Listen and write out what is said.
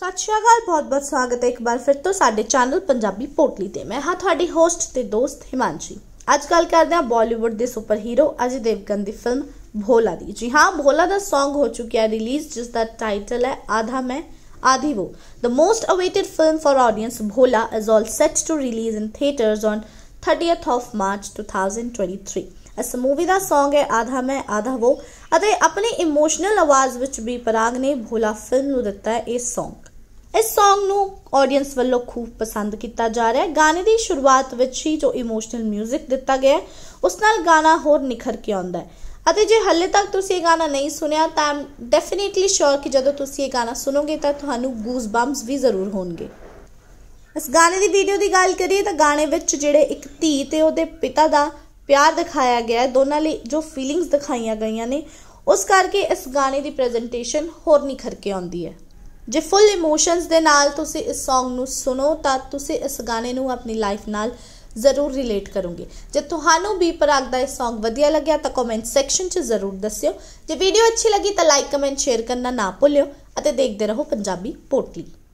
ਸਤਿ ਸ਼੍ਰੀ ਅਕਾਲ ਬਹੁਤ-ਬਹੁਤ ਸਵਾਗਤ ਹੈ ਇੱਕ ਵਾਰ ਫਿਰ ਤੋਂ ਸਾਡੇ ਚੈਨਲ ਪੰਜਾਬੀ ਪੋਟਲੀ ਤੇ ਮੈਂ ਹਾਂ ਤੁਹਾਡੀ ਹੋਸਟ ਤੇ ਦੋਸਤ ਹਿਮਾਂਸ਼ੀ ਅੱਜ ਗੱਲ ਕਰਦੇ ਹਾਂ ਬਾਲੀਵੁੱਡ ਦੇ ਸੁਪਰ ਹੀਰੋ ਅਜੇ ਦੇਵਗਨ ਦੀ ਫਿਲਮ ਭੋਲਾ ਦੀ ਜੀ ਹਾਂ ਭੋਲਾ ਦਾ Song ਹੋ ਚੁੱਕਿਆ ਰਿਲੀਜ਼ ਜਿਸ ਦਾ ਟਾਈਟਲ ਹੈ ਆਧਾ ਮੈਂ ਆਧੀ ਵੋ the most awaited film for audience Bholaa is all set to release in theatres on 30th of March 2023 ਇਸ ਮੂਵੀ ਦਾ Song ਹੈ ਆਧਾ ਮੈਂ ਆਧਾ ਵੋ ਅਤੇ ਆਪਣੀ ਇਮੋਸ਼ਨਲ ਆਵਾਜ਼ ਵਿੱਚ ਵੀ ਪਰਾਗ ਨੇ ਭੋਲਾ ਫਿਲਮ ਨੂੰ ਦਿੱਤਾ ਇਹ Song ਇਸ Song ਨੂੰ ਆਡੀਅנס ਵੱਲੋਂ ਖੂਬ ਪਸੰਦ ਕੀਤਾ ਜਾ ਰਿਹਾ ਹੈ ਗਾਣੇ ਦੀ ਸ਼ੁਰੂਆਤ ਵਿੱਚ ਹੀ ਜੋ ਇਮੋਸ਼ਨਲ 뮤직 ਦਿੱਤਾ ਗਿਆ ਹੈ ਉਸ ਨਾਲ ਗਾਣਾ ਹੋਰ ਨਿਖਰ ਕੇ ਆਉਂਦਾ ਹੈ ਅਤੇ ਜੇ ਹੱਲੇ ਤੱਕ ਤੁਸੀਂ ਇਹ ਗਾਣਾ ਨਹੀਂ ਸੁਣਿਆ ਤਾਂ ਡੈਫੀਨਿਟਲੀ ਸ਼ੋਰ ਕਿ ਜਦੋਂ ਤੁਸੀਂ ਇਹ ਗਾਣਾ ਸੁਣੋਗੇ ਤਾਂ ਤੁਹਾਨੂੰ ਗੂਸ ਬੰਪਸ ਵੀ ਜ਼ਰੂਰ ਹੋਣਗੇ ਇਸ ਗਾਣੇ ਦੀ ਵੀਡੀਓ ਦੀ ਗੱਲ ਕਰੀਏ ਤਾਂ ਗਾਣੇ ਵਿੱਚ ਜਿਹੜੇ ਇੱਕ ਧੀ ਤੇ ਉਹਦੇ ਪਿਤਾ ਦਾ ਪਿਆਰ ਦਿਖਾਇਆ ਗਿਆ ਹੈ ਦੋਨਾਂ ਲਈ ਜੋ ਫੀਲਿੰਗਸ ਦਿਖਾਈਆਂ ਗਈਆਂ ਨੇ ਉਸ ਕਰਕੇ ਇਸ ਗਾਣੇ ਦੀ ਪ੍ਰੈਜੈਂਟੇਸ਼ਨ ਹੋਰ ਨਿਖਰ ਕੇ ਆਉਂਦੀ ਹੈ ਜੇ ਫੁੱਲ ਇਮੋਸ਼ਨਸ ਦੇ ਨਾਲ ਤੁਸੀਂ ਇਸ Song ਨੂੰ ਸੁਣੋ ਤਾਂ ਤੁਸੀਂ ਇਸ ਗਾਣੇ ਨੂੰ ਆਪਣੀ ਲਾਈਫ ਨਾਲ ਜ਼ਰੂਰ ਰਿਲੇਟ ਕਰੋਗੇ ਜੇ ਤੁਹਾਨੂੰ ਵੀ ਪਰਾਗ ਦਾ ਇਹ Song ਵਧੀਆ ਲੱਗਿਆ ਤਾਂ ਕਮੈਂਟ ਸੈਕਸ਼ਨ 'ਚ ਜ਼ਰੂਰ ਦੱਸਿਓ ਜੇ ਵੀਡੀਓ ਅੱਛੀ ਲੱਗੀ ਤਾਂ ਲਾਈਕ ਕਮੈਂਟ ਸ਼ੇਅਰ ਕਰਨਾ ਨਾ ਭੁੱਲਿਓ ਅਤੇ ਦੇਖਦੇ ਰਹੋ ਪੰਜਾਬੀ ਪੋਟਲੀ